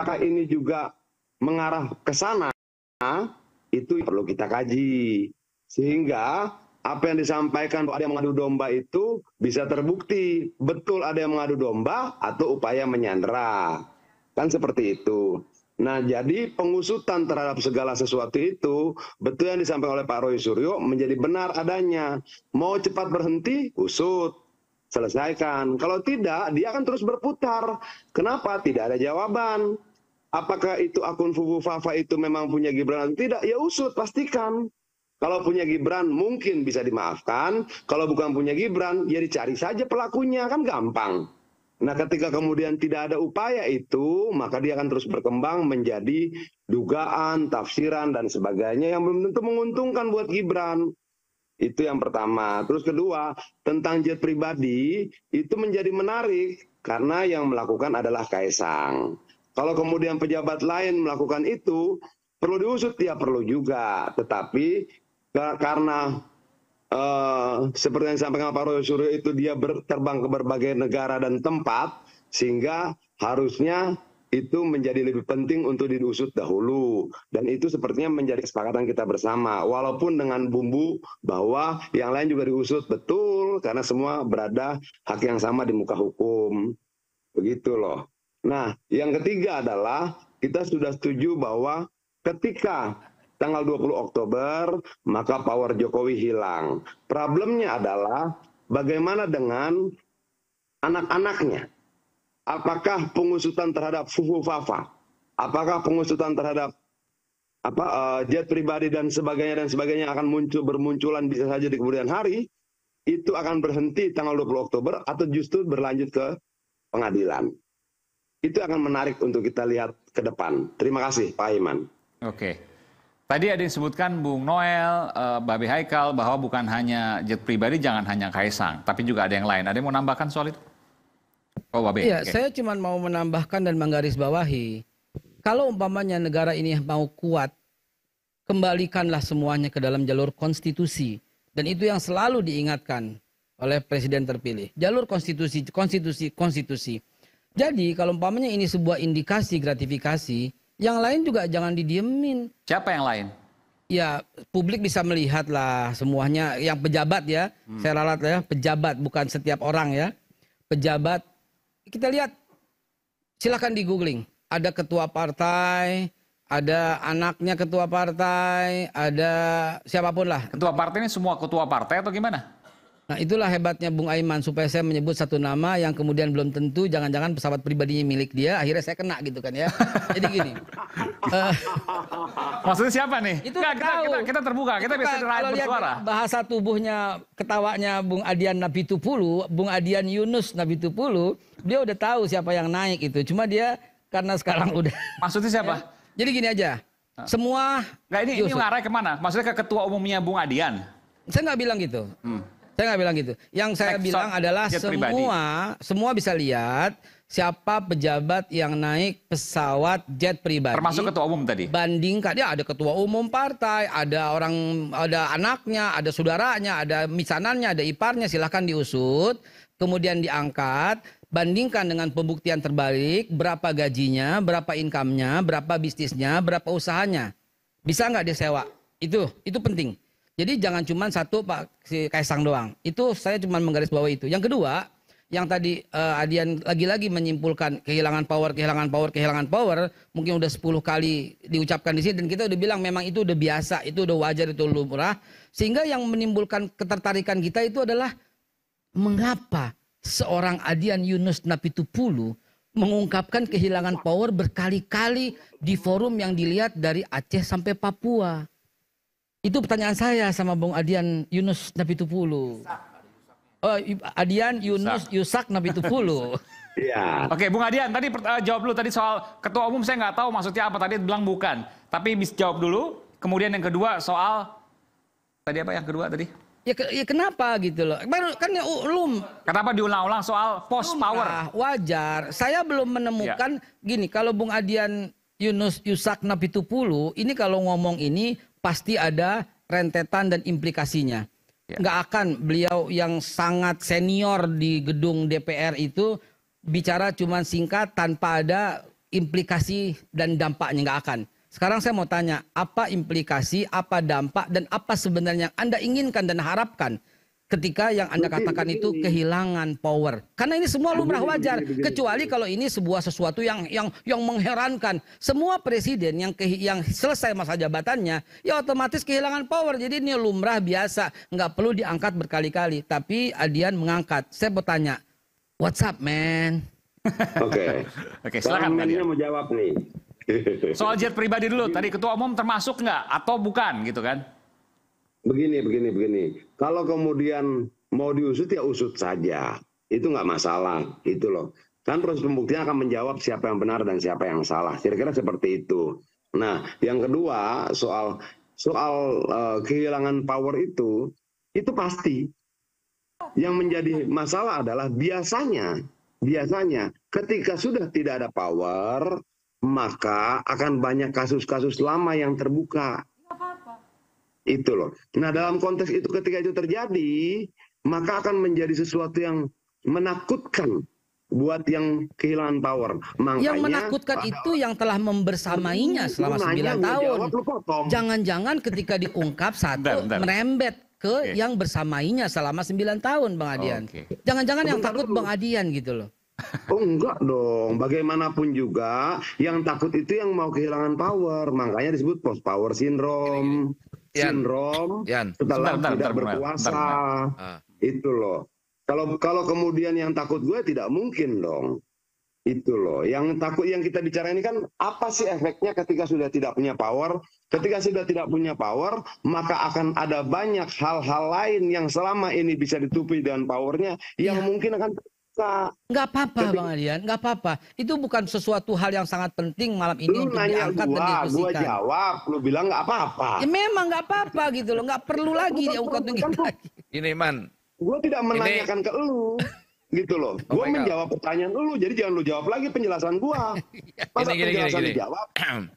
apakah ini juga mengarah ke sana, itu perlu kita kaji. Sehingga apa yang disampaikan bahwa ada yang mengadu domba itu bisa terbukti betul ada yang mengadu domba atau upaya menyandra. Kan seperti itu. Nah, jadi pengusutan terhadap segala sesuatu itu betul yang disampaikan oleh Pak Roy Suryo menjadi benar adanya. Mau cepat berhenti, usut, selesaikan. Kalau tidak, dia akan terus berputar. Kenapa? Tidak ada jawaban apakah itu akun Fufu Fafa itu memang punya Gibran atau tidak? Ya usut, pastikan. Kalau punya Gibran mungkin bisa dimaafkan, kalau bukan punya Gibran ya dicari saja pelakunya, kan gampang. Nah ketika kemudian tidak ada upaya itu, maka dia akan terus berkembang menjadi dugaan, tafsiran, dan sebagainya yang belum tentu menguntungkan buat Gibran. Itu yang pertama. Terus kedua, tentang jet pribadi itu menjadi menarik karena yang melakukan adalah Kaisang. Kalau kemudian pejabat lain melakukan itu, perlu diusut ya perlu juga. Tetapi karena Uh, seperti yang disampaikan Pak Roy Suryo itu dia terbang ke berbagai negara dan tempat sehingga harusnya itu menjadi lebih penting untuk diusut dahulu dan itu sepertinya menjadi kesepakatan kita bersama walaupun dengan bumbu bahwa yang lain juga diusut betul karena semua berada hak yang sama di muka hukum begitu loh nah yang ketiga adalah kita sudah setuju bahwa ketika tanggal 20 Oktober maka power Jokowi hilang. Problemnya adalah bagaimana dengan anak-anaknya? Apakah pengusutan terhadap Fufu Fafa? Apakah pengusutan terhadap apa uh, jet pribadi dan sebagainya dan sebagainya akan muncul bermunculan bisa saja di kemudian hari itu akan berhenti tanggal 20 Oktober atau justru berlanjut ke pengadilan itu akan menarik untuk kita lihat ke depan. Terima kasih Pak Iman. Oke. Tadi ada yang sebutkan Bung Noel, uh, eh, Babi Haikal bahwa bukan hanya jet pribadi, jangan hanya Kaisang, tapi juga ada yang lain. Ada yang mau nambahkan soal itu? Oh, Babi? Iya, okay. saya cuma mau menambahkan dan menggarisbawahi. Kalau umpamanya negara ini mau kuat, kembalikanlah semuanya ke dalam jalur konstitusi. Dan itu yang selalu diingatkan oleh presiden terpilih. Jalur konstitusi, konstitusi, konstitusi. Jadi kalau umpamanya ini sebuah indikasi gratifikasi, yang lain juga jangan didiemin. Siapa yang lain? Ya publik bisa melihat lah semuanya yang pejabat ya, hmm. saya ralat ya pejabat bukan setiap orang ya, pejabat kita lihat silahkan di googling ada ketua partai, ada anaknya ketua partai, ada siapapun lah. Ketua partai ini semua ketua partai atau gimana? Nah itulah hebatnya Bung Aiman supaya saya menyebut satu nama yang kemudian belum tentu jangan-jangan pesawat pribadinya milik dia akhirnya saya kena gitu kan ya. Jadi gini. uh, Maksudnya siapa nih? Itu Nggak, kita, kita, kita terbuka, kita bisa kan, kalau lihat bahasa tubuhnya ketawanya Bung Adian Nabi Tupulu, Bung Adian Yunus Nabi Tupulu, dia udah tahu siapa yang naik itu. Cuma dia karena sekarang udah. Maksudnya siapa? Ya, jadi gini aja. Semua. Nggak ini, ini ngarai kemana? Maksudnya ke ketua umumnya Bung Adian? Saya nggak bilang gitu. Hmm saya nggak bilang gitu. Yang saya Exxon bilang adalah semua pribadi. semua bisa lihat siapa pejabat yang naik pesawat jet pribadi. Termasuk ketua umum tadi. Bandingkan ya ada ketua umum partai, ada orang ada anaknya, ada saudaranya, ada misanannya, ada iparnya silahkan diusut, kemudian diangkat, bandingkan dengan pembuktian terbalik berapa gajinya, berapa income-nya, berapa bisnisnya, berapa usahanya. Bisa nggak disewa? Itu itu penting. Jadi jangan cuma satu Pak si Kaisang doang. Itu saya cuma menggarisbawahi itu. Yang kedua, yang tadi uh, Adian lagi-lagi menyimpulkan kehilangan power, kehilangan power, kehilangan power, mungkin udah 10 kali diucapkan di sini dan kita udah bilang memang itu udah biasa, itu udah wajar, itu lumrah. Sehingga yang menimbulkan ketertarikan kita itu adalah mengapa seorang Adian Yunus Napitupulu mengungkapkan kehilangan power berkali-kali di forum yang dilihat dari Aceh sampai Papua. Itu pertanyaan saya sama Bung Adian Yunus Nabi Tupulu. Oh, Adian Yunus Yusak, Nabi Tupulu. Iya. Oke, Bung Adian, tadi uh, jawab dulu tadi soal ketua umum saya nggak tahu maksudnya apa tadi bilang bukan. Tapi bisa jawab dulu. Kemudian yang kedua soal tadi apa yang kedua tadi? Ya, ke, ya kenapa gitu loh? Baru kan ya ulum. Kenapa diulang-ulang soal post Lumrah, power? Ah, wajar. Saya belum menemukan ya. gini kalau Bung Adian Yunus Yusak Nabi Tupulu ini kalau ngomong ini pasti ada rentetan dan implikasinya. Ya. Nggak akan beliau yang sangat senior di gedung DPR itu bicara cuma singkat tanpa ada implikasi dan dampaknya nggak akan. Sekarang saya mau tanya, apa implikasi, apa dampak, dan apa sebenarnya yang Anda inginkan dan harapkan ketika yang Anda katakan itu kehilangan power. Karena ini semua lumrah wajar, kecuali kalau ini sebuah sesuatu yang yang yang mengherankan. Semua presiden yang ke, yang selesai masa jabatannya, ya otomatis kehilangan power. Jadi ini lumrah biasa, nggak perlu diangkat berkali-kali. Tapi Adian mengangkat. Saya bertanya, what's up man? Oke, oke silakan. Adian. mau jawab nih. Soal jet pribadi dulu, tadi ketua umum termasuk nggak atau bukan gitu kan? begini, begini, begini. Kalau kemudian mau diusut ya usut saja. Itu nggak masalah, itu loh. Kan proses pembuktian akan menjawab siapa yang benar dan siapa yang salah. Kira-kira seperti itu. Nah, yang kedua soal soal uh, kehilangan power itu itu pasti. Yang menjadi masalah adalah biasanya biasanya ketika sudah tidak ada power maka akan banyak kasus-kasus lama yang terbuka itu loh. Nah dalam konteks itu ketika itu terjadi, maka akan menjadi sesuatu yang menakutkan buat yang kehilangan power. Makanya, yang menakutkan itu yang telah membersamainya selama sembilan tahun. Jangan-jangan ketika diungkap satu bentar, merembet ke okay. yang bersamainya selama sembilan tahun Bang Adian. Jangan-jangan okay. yang takut dulu. Bang Adian gitu loh. Oh enggak dong, bagaimanapun juga yang takut itu yang mau kehilangan power, makanya disebut post power syndrome sindrom Yan. setelah bentar, tidak bentar, berpuasa. Bentar, bentar. Ah. Itu loh. Kalau kalau kemudian yang takut gue tidak mungkin dong. Itu loh. Yang takut yang kita bicara ini kan apa sih efeknya ketika sudah tidak punya power? Ketika sudah tidak punya power, maka akan ada banyak hal-hal lain yang selama ini bisa ditutupi dengan powernya yang ya. mungkin akan suka. Nggak apa-apa Bang Adian, nggak apa-apa. Itu bukan sesuatu hal yang sangat penting malam ini lu untuk diangkat gua, dan didiskusikan. Gua jawab, lu bilang nggak apa-apa. Ya, memang nggak apa-apa gitu loh, nggak perlu lagi diangkat lagi. Ini Man. Gue tidak menanyakan ini... ke lu. gitu loh. Oh gue menjawab God. pertanyaan lu, jadi jangan lu jawab lagi penjelasan gue. Iya. Masa gini, penjelasan gini, dijawab?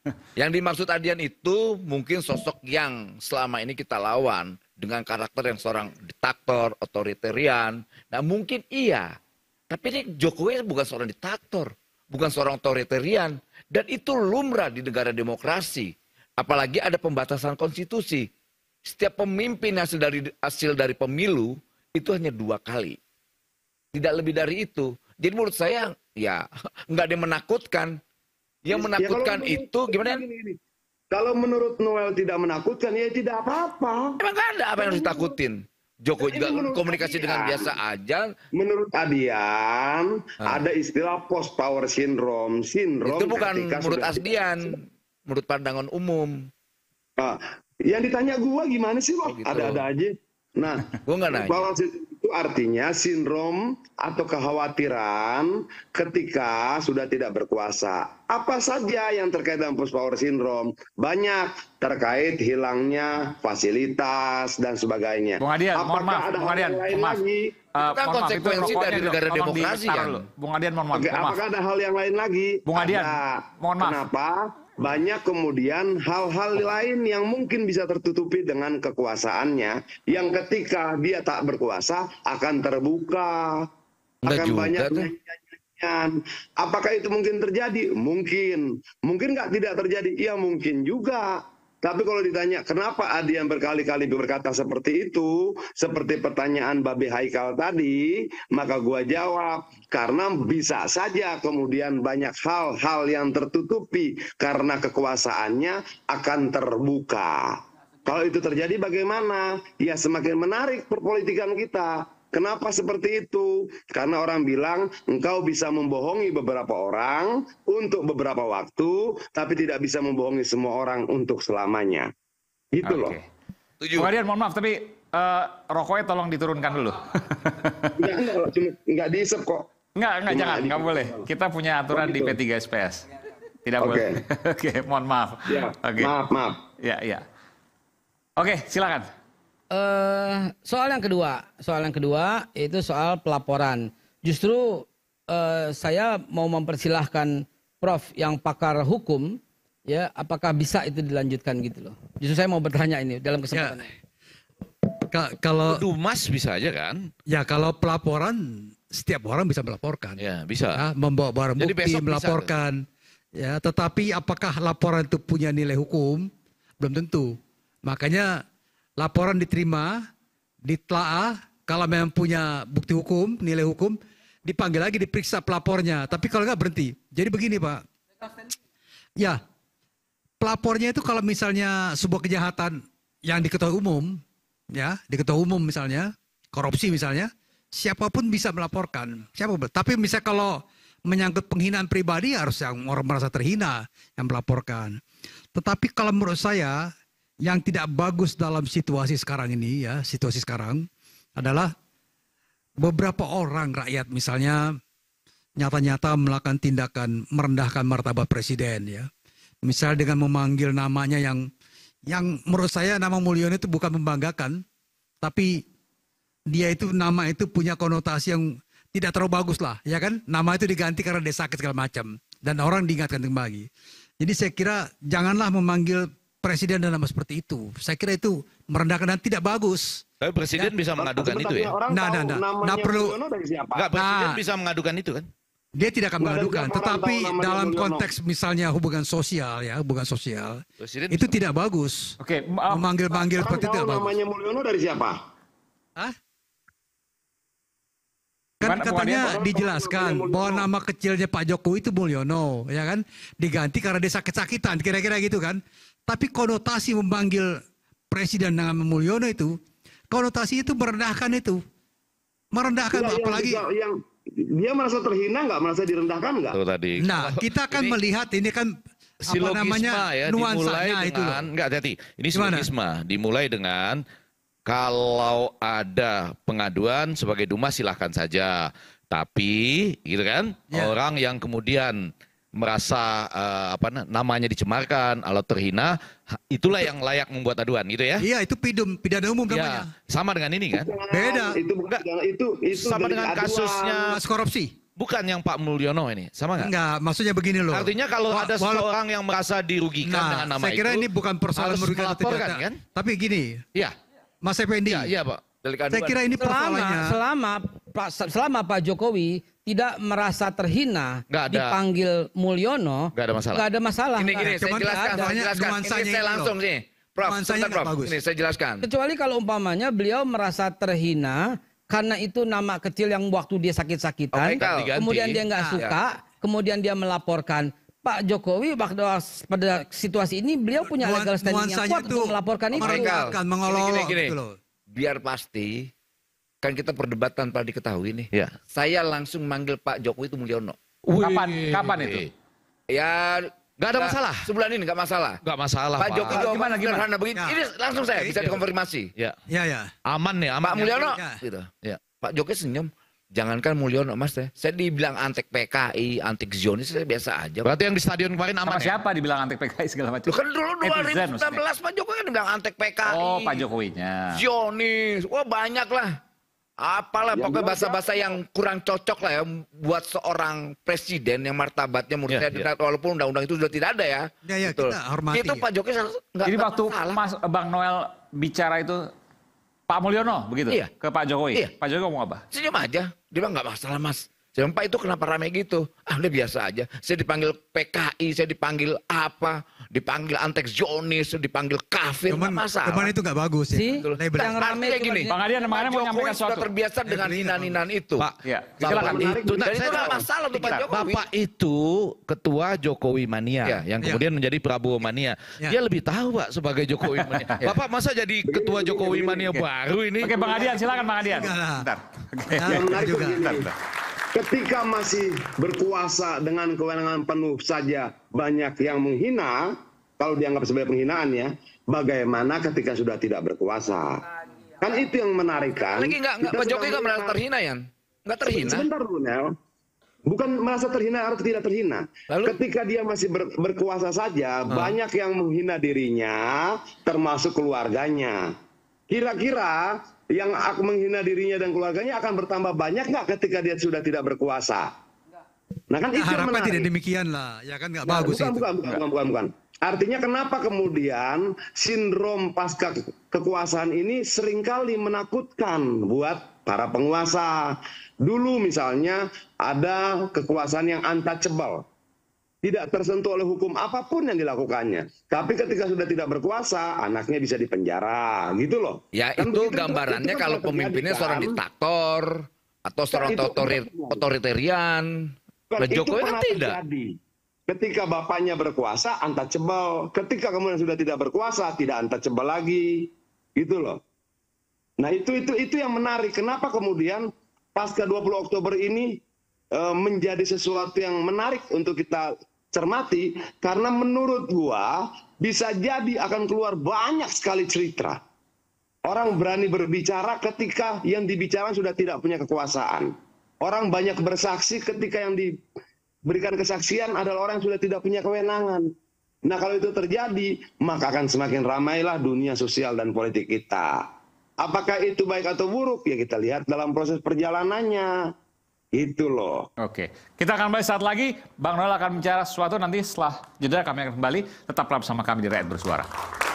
yang dimaksud Adian itu mungkin sosok yang selama ini kita lawan dengan karakter yang seorang diktator, otoritarian. Nah mungkin iya, tapi ini Jokowi bukan seorang diktator, bukan seorang otoritarian. Dan itu lumrah di negara demokrasi. Apalagi ada pembatasan konstitusi. Setiap pemimpin hasil dari hasil dari pemilu itu hanya dua kali. Tidak lebih dari itu. Jadi menurut saya ya nggak ada yang menakutkan. Yang iya, menakutkan ya, itu gimana? Ini, ini. Kalau menurut Noel tidak menakutkan ya tidak apa-apa. Emang gak ada apa yang harus ditakutin? Joko juga komunikasi Adian, dengan biasa aja. Menurut Adian, hmm. ada istilah post power syndrome. syndrome. itu bukan menurut Asdian, menurut pandangan umum. Nah, yang ditanya gua gimana sih, Oh, gitu. Ada-ada aja. Nah, gua nggak nanya. Itu artinya sindrom atau kekhawatiran ketika sudah tidak berkuasa. Apa saja yang terkait dengan post power syndrome? Banyak terkait hilangnya fasilitas dan sebagainya. Bung Adian, Apakah maaf, ada Bung Adian, hal lain eh, kan maaf. lagi? Uh, itu konsekuensi dari negara demokrasi ya. Bung Adian, mohon maaf. apakah ada hal yang lain lagi? Bung Adian, mohon maaf. Kenapa? banyak kemudian hal-hal lain yang mungkin bisa tertutupi dengan kekuasaannya yang ketika dia tak berkuasa akan terbuka Nggak akan juga, banyak kan? apakah itu mungkin terjadi mungkin mungkin nggak tidak terjadi iya mungkin juga tapi kalau ditanya kenapa Adi yang berkali-kali berkata seperti itu, seperti pertanyaan Babe Haikal tadi, maka gua jawab karena bisa saja kemudian banyak hal-hal yang tertutupi karena kekuasaannya akan terbuka. Kalau itu terjadi bagaimana? Ya semakin menarik perpolitikan kita. Kenapa seperti itu? Karena orang bilang engkau bisa membohongi beberapa orang untuk beberapa waktu, tapi tidak bisa membohongi semua orang untuk selamanya. Gitu okay. loh. Tujuh. Kemudian mohon maaf, tapi uh, rokoknya tolong diturunkan dulu. enggak, enggak, enggak kok. Enggak, enggak, jangan, enggak boleh. Kita punya aturan di gitu. P3 SPS. Tidak okay. boleh. Oke, okay, mohon maaf. Ya, okay. Maaf, maaf. Ya, ya. Oke, okay, silakan uh, soal yang kedua, soal yang kedua itu soal pelaporan. Justru uh, saya mau mempersilahkan Prof yang pakar hukum, ya apakah bisa itu dilanjutkan gitu loh. Justru saya mau bertanya ini dalam kesempatan. Ya. Ka kalau Dumas bisa aja kan? Ya kalau pelaporan setiap orang bisa melaporkan. Ya bisa. Ya, membawa barang Jadi bukti melaporkan. Bisa. Ya tetapi apakah laporan itu punya nilai hukum? Belum tentu. Makanya laporan diterima, ditelaah, kalau memang punya bukti hukum, nilai hukum, dipanggil lagi, diperiksa pelapornya. Tapi kalau nggak berhenti. Jadi begini Pak. Ya, pelapornya itu kalau misalnya sebuah kejahatan yang diketahui umum, ya, diketahui umum misalnya, korupsi misalnya, siapapun bisa melaporkan. Siapa Tapi misalnya kalau menyangkut penghinaan pribadi harus yang orang merasa terhina yang melaporkan. Tetapi kalau menurut saya yang tidak bagus dalam situasi sekarang ini ya, situasi sekarang adalah beberapa orang rakyat misalnya nyata-nyata melakukan tindakan merendahkan martabat presiden ya. misal dengan memanggil namanya yang yang menurut saya nama Mulyono itu bukan membanggakan, tapi dia itu nama itu punya konotasi yang tidak terlalu bagus lah, ya kan? Nama itu diganti karena dia sakit segala macam dan orang diingatkan kembali. Jadi saya kira janganlah memanggil presiden dalam seperti itu. Saya kira itu merendahkan dan tidak bagus. Tapi presiden ya. bisa mengadukan Tentu, itu ya. Nah, nah, nah, nah. Nah perlu Enggak, presiden nah, bisa mengadukan itu kan? Dia tidak akan mengadukan, tetapi dalam konteks misalnya hubungan sosial ya, hubungan sosial presiden itu tidak bagus. Oke, okay, memanggil-manggil seperti itu tidak bagus. Namanya Mulyono dari siapa? Hah? Kan katanya Mulyono, dijelaskan bahwa nama kecilnya Pak Jokowi itu Mulyono, ya kan? Diganti karena dia sakit-sakitan, kira-kira gitu kan? Tapi konotasi memanggil presiden dengan Mulyono itu, konotasi itu merendahkan itu. Merendahkan ya, apalagi yang, yang dia merasa terhina nggak, merasa direndahkan nggak? tadi. Nah, kita akan ini, melihat ini kan silogisma apa namanya ya, nuansanya dimulai dengan, itu. Enggak, hati-hati. Ini silogisma dimulai dengan kalau ada pengaduan sebagai duma silahkan saja. Tapi, gitu kan, ya. orang yang kemudian merasa uh, apa namanya dicemarkan atau terhina itulah yang layak membuat aduan gitu ya iya itu pidum pidana umum iya, namanya ya, sama dengan ini kan beda itu bukan itu itu sama dengan aduan. kasusnya Mas korupsi Bukan yang Pak Mulyono ini, sama nggak? Enggak, maksudnya begini loh. Artinya kalau Wah, ada seorang yang merasa dirugikan nah, dengan nama itu, saya kira itu, ini bukan persoalan merugikan atau tidak. Kan? Tapi gini, Iya. Mas Effendi, Iya ya, Pak. Saya kira ini selama, selama selama Pak Jokowi tidak merasa terhina gak ada. dipanggil Mulyono, nggak ada masalah. Gak ada masalah. Ini gini, saya jelaskan, ada. saya jelaskan. Ini saya langsung sih. Prof, sebentar, Prof. Bagus. Ini saya jelaskan. Kecuali kalau umpamanya beliau merasa terhina karena itu nama kecil yang waktu dia sakit-sakitan, okay, oh, kemudian dia nggak nah, suka, ah, ya. kemudian dia melaporkan. Pak Jokowi waktu pada situasi ini beliau punya legal standing yang kuat itu untuk melaporkan itu. Mereka akan mengolok. Gini, Gitu loh biar pasti kan kita perdebatan tadi diketahui nih. Ya. Saya langsung manggil Pak Jokowi itu Mulyono. Wih. Kapan? Kapan itu? Ya nggak ada masalah. Sebulan ini nggak masalah. nggak masalah. Pak, Pak. Jokowi jawaban gimana, gimana? begini. Ya. Ini langsung saya bisa ya. dikonfirmasi. Ya. Ya ya. Aman nih, aman. Pak Mulyono. Ya. Gitu. Ya. Pak Jokowi senyum. Jangankan Mulyono Mas ya. Saya dibilang antek PKI, antik Zionis saya biasa aja. Berarti yang di stadion kemarin aman ya? siapa dibilang antek PKI segala macam? Lu kan dulu 2016 belas Pak Jokowi kan dibilang antek PKI. Oh, Pak Jokowinya. Zionis. Wah, banyak lah. Apalah ya, pokoknya bahasa-bahasa yang kurang cocok lah ya buat seorang presiden yang martabatnya menurut ya, saya ya. walaupun undang-undang itu sudah tidak ada ya. Ya ya Betul. Gitu kita hormati. Itu ya. Pak Jokowi enggak Jadi waktu Mas Bang Noel bicara itu Pak Mulyono begitu iya. ke Pak Jokowi. Iya. Pak Jokowi ngomong apa? Senyum aja. Dia bilang gak masalah mas. Saya bilang, Pak itu kenapa rame gitu? Ah udah biasa aja. Saya dipanggil PKI, saya dipanggil apa dipanggil antek Jonis, dipanggil kafir, cuman, masalah. Cuman itu gak bagus ya. Si? Yang rame Artinya gini, Bang Adian, Pak Jokowi sudah terbiasa iya, dengan inan-inan itu. Pak, ya. Bapak itu, nah, itu nggak masalah tuh Pak Jokowi. Bapak itu ketua Jokowi Mania, ya. yang iya. kemudian ya. menjadi Prabowo Mania. Ya. Dia lebih tahu Pak sebagai Jokowi Mania. ya. Bapak masa jadi ketua Jokowi Mania iya. baru ini? Oke Bang Adian, silakan Bang Adian. Bentar. Nah, juga. Bentar, bentar ketika masih berkuasa dengan kewenangan penuh saja banyak yang menghina, kalau dianggap sebagai penghinaan ya, bagaimana ketika sudah tidak berkuasa? Kan itu yang menarik kan. Lagi nggak, nggak Pak Jokowi nggak merasa terhina ya? Nggak terhina? Sebentar dulu Nel. Bukan merasa terhina atau tidak terhina. Lalu? Ketika dia masih ber, berkuasa saja, hmm. banyak yang menghina dirinya, termasuk keluarganya. Kira-kira yang menghina dirinya dan keluarganya akan bertambah banyak nggak ketika dia sudah tidak berkuasa? Nah kan nah, itu harapan tidak demikian lah, ya kan nggak nah, bagus bukan, itu. Bukan, bukan, bukan, bukan, bukan. Artinya kenapa kemudian sindrom pasca kekuasaan ini seringkali menakutkan buat para penguasa. Dulu misalnya ada kekuasaan yang untouchable tidak tersentuh oleh hukum apapun yang dilakukannya. Tapi ketika sudah tidak berkuasa, anaknya bisa dipenjara, gitu loh. Ya kan itu gambarannya itu kalau pemimpinnya kan? seorang diktator atau kan seorang nah, otoritarian. Nah, Jokowi kan tidak. Terjadi. Ketika bapaknya berkuasa, cebal. Ketika kemudian sudah tidak berkuasa, tidak cebal lagi, gitu loh. Nah itu itu itu yang menarik. Kenapa kemudian pasca 20 Oktober ini eh, menjadi sesuatu yang menarik untuk kita cermati karena menurut gua bisa jadi akan keluar banyak sekali cerita. Orang berani berbicara ketika yang dibicarakan sudah tidak punya kekuasaan. Orang banyak bersaksi ketika yang diberikan kesaksian adalah orang yang sudah tidak punya kewenangan. Nah kalau itu terjadi, maka akan semakin ramailah dunia sosial dan politik kita. Apakah itu baik atau buruk? Ya kita lihat dalam proses perjalanannya. Itu loh. Oke, kita akan kembali saat lagi. Bang Noel akan bicara sesuatu nanti setelah jeda kami akan kembali. Tetaplah bersama kami di Rakyat Bersuara.